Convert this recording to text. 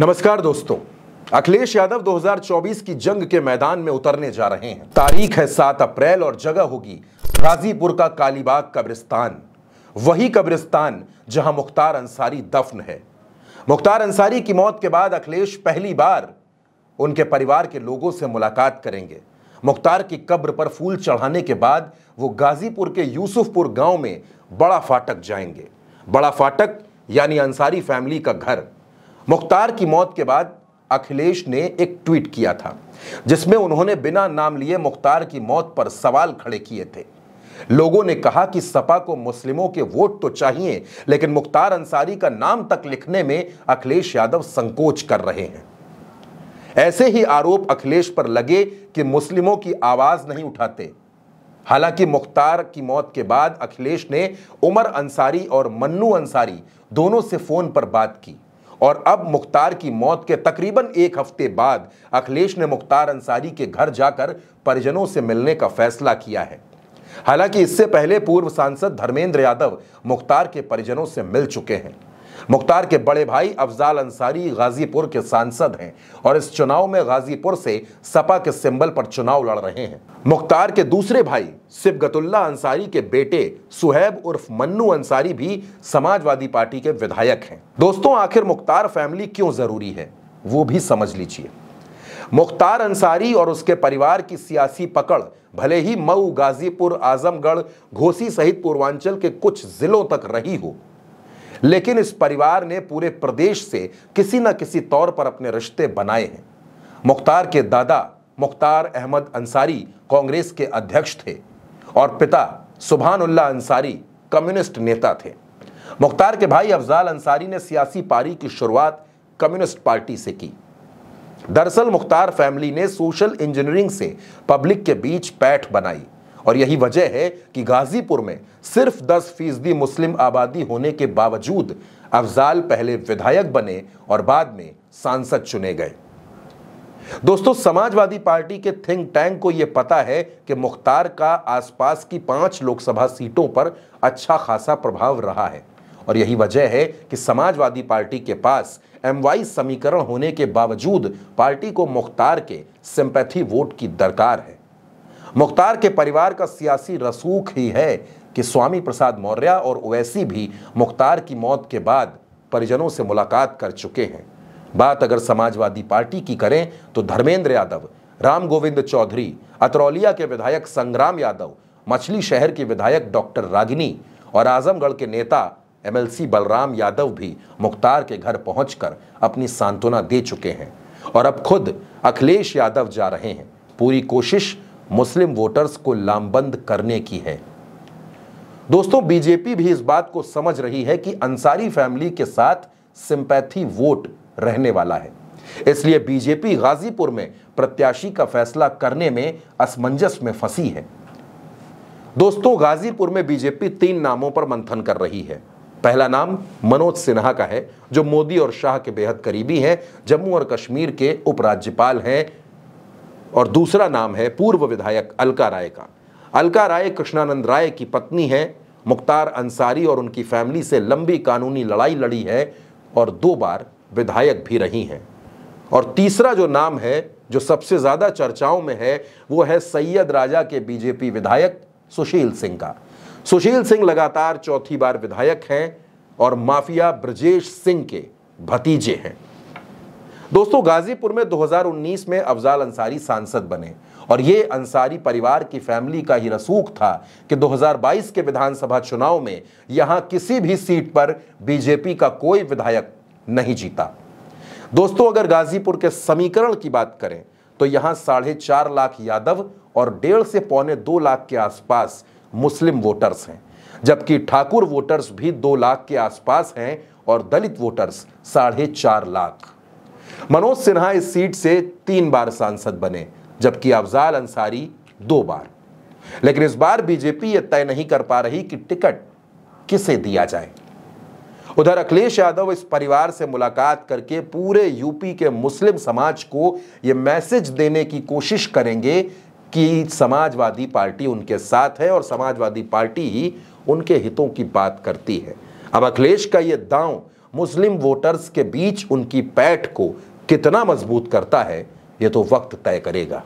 नमस्कार दोस्तों अखिलेश यादव 2024 की जंग के मैदान में उतरने जा रहे हैं तारीख है 7 अप्रैल और जगह होगी गाजीपुर का कालीबाग कब्रिस्तान वही कब्रिस्तान जहां मुख्तार अंसारी दफन है मुख्तार अंसारी की मौत के बाद अखिलेश पहली बार उनके परिवार के लोगों से मुलाकात करेंगे मुख्तार की कब्र पर फूल चढ़ाने के बाद वो गाजीपुर के यूसुफपुर गांव में बड़ा फाटक जाएंगे बड़ा फाटक यानी अंसारी फैमिली का घर मुख्तार की मौत के बाद अखिलेश ने एक ट्वीट किया था जिसमें उन्होंने बिना नाम लिए मुख्तार की मौत पर सवाल खड़े किए थे लोगों ने कहा कि सपा को मुस्लिमों के वोट तो चाहिए लेकिन मुख्तार अंसारी का नाम तक लिखने में अखिलेश यादव संकोच कर रहे हैं ऐसे ही आरोप अखिलेश पर लगे कि मुस्लिमों की आवाज नहीं उठाते हालांकि मुख्तार की मौत के बाद अखिलेश ने उमर अंसारी और मन्नू अंसारी दोनों से फोन पर बात की और अब मुख्तार की मौत के तकरीबन एक हफ्ते बाद अखिलेश ने मुख्तार अंसारी के घर जाकर परिजनों से मिलने का फैसला किया है हालांकि इससे पहले पूर्व सांसद धर्मेंद्र यादव मुख्तार के परिजनों से मिल चुके हैं मुख्तार के बड़े भाई अफजाल अंसारी गाजीपुर के सांसद हैं और इस चुनाव में गाजीपुर से सपा के सिंबल पर चुनाव लड़ रहे हैं मुख्तार के दूसरे भाई सिबगतुल्ला अंसारी के बेटे सुहैब उर्फ मन्नू अंसारी भी समाजवादी पार्टी के विधायक हैं दोस्तों आखिर मुख्तार फैमिली क्यों ज़रूरी है वो भी समझ लीजिए मुख्तार अंसारी और उसके परिवार की सियासी पकड़ भले ही मऊ गाजीपुर आजमगढ़ घोसी सहित पूर्वांचल के कुछ जिलों तक रही हो लेकिन इस परिवार ने पूरे प्रदेश से किसी न किसी तौर पर अपने रिश्ते बनाए हैं मुख्तार के दादा मुख्तार अहमद अंसारी कांग्रेस के अध्यक्ष थे और पिता सुबहानुल्ला अंसारी कम्युनिस्ट नेता थे मुख्तार के भाई अफजाल अंसारी ने सियासी पारी की शुरुआत कम्युनिस्ट पार्टी से की दरअसल मुख्तार फैमिली ने सोशल इंजीनियरिंग से पब्लिक के बीच पैठ बनाई और यही वजह है कि गाजीपुर में सिर्फ 10 फीसदी मुस्लिम आबादी होने के बावजूद अफजाल पहले विधायक बने और बाद में सांसद चुने गए दोस्तों समाजवादी पार्टी के थिंक टैंक को यह पता है कि मुख्तार का आसपास की पांच लोकसभा सीटों पर अच्छा खासा प्रभाव रहा है और यही वजह है कि समाजवादी पार्टी के पास एमवाई समीकरण होने के बावजूद पार्टी को मुख्तार के सिंपैथी वोट की दरकार है मुख्तार के परिवार का सियासी रसूख ही है कि स्वामी प्रसाद मौर्य और ओवैसी भी मुख्तार की मौत के बाद परिजनों से मुलाकात कर चुके हैं बात अगर समाजवादी पार्टी की करें तो धर्मेंद्र यादव राम गोविंद चौधरी अतरौलिया के विधायक संग्राम यादव मछली शहर के विधायक डॉक्टर रागिनी और आजमगढ़ के नेता एमएलसी बलराम यादव भी मुख्तार के घर पहुंचकर अपनी सांत्वना दे चुके हैं और अब खुद अखिलेश यादव जा रहे हैं पूरी कोशिश मुस्लिम वोटर्स को लामबंद करने की है दोस्तों बीजेपी भी इस बात को समझ रही है कि अंसारी फैमिली के साथ सिंपैथी वोट रहने वाला है इसलिए बीजेपी गाजीपुर में प्रत्याशी का फैसला करने में असमंजस में फंसी है दोस्तों गाजीपुर में बीजेपी तीन नामों पर मंथन कर रही है पहला नाम मनोज सिन्हा का है जो मोदी और शाह के बेहद करीबी हैं जम्मू और कश्मीर के उपराज्यपाल हैं और दूसरा नाम है पूर्व विधायक अलका राय का अलका राय कृष्णानंद राय की पत्नी है मुख्तार अंसारी और उनकी फैमिली से लंबी कानूनी लड़ाई लड़ी है और दो बार विधायक भी रही हैं और तीसरा जो नाम है जो सबसे ज़्यादा चर्चाओं में है वो है सैयद राजा के बीजेपी विधायक सुशील सिंह का सुशील सिंह लगातार चौथी बार विधायक हैं और माफिया ब्रजेश सिंह के भतीजे हैं दोस्तों गाजीपुर में 2019 में अफजाल अंसारी सांसद बने और ये अंसारी परिवार की फैमिली का ही रसूख था कि 2022 के विधानसभा चुनाव में यहां किसी भी सीट पर बीजेपी का कोई विधायक नहीं जीता दोस्तों अगर गाजीपुर के समीकरण की बात करें तो यहां साढ़े चार लाख यादव और डेढ़ से पौने दो लाख के आसपास मुस्लिम वोटर्स हैं जबकि ठाकुर वोटर्स भी दो लाख के आसपास हैं और दलित वोटर्स साढ़े चार लाख मनोज सिन्हा इस सीट से तीन बार सांसद बने जबकि अफजाल अंसारी दो बार लेकिन इस बार बीजेपी यह तय नहीं कर पा रही कि टिकट किसे दिया जाए उधर अखिलेश यादव इस परिवार से मुलाकात करके पूरे यूपी के मुस्लिम समाज को यह मैसेज देने की कोशिश करेंगे कि समाजवादी पार्टी उनके साथ है और समाजवादी पार्टी ही उनके हितों की बात करती है अब अखिलेश का यह दांव मुस्लिम वोटर्स के बीच उनकी पैठ को कितना मजबूत करता है ये तो वक्त तय करेगा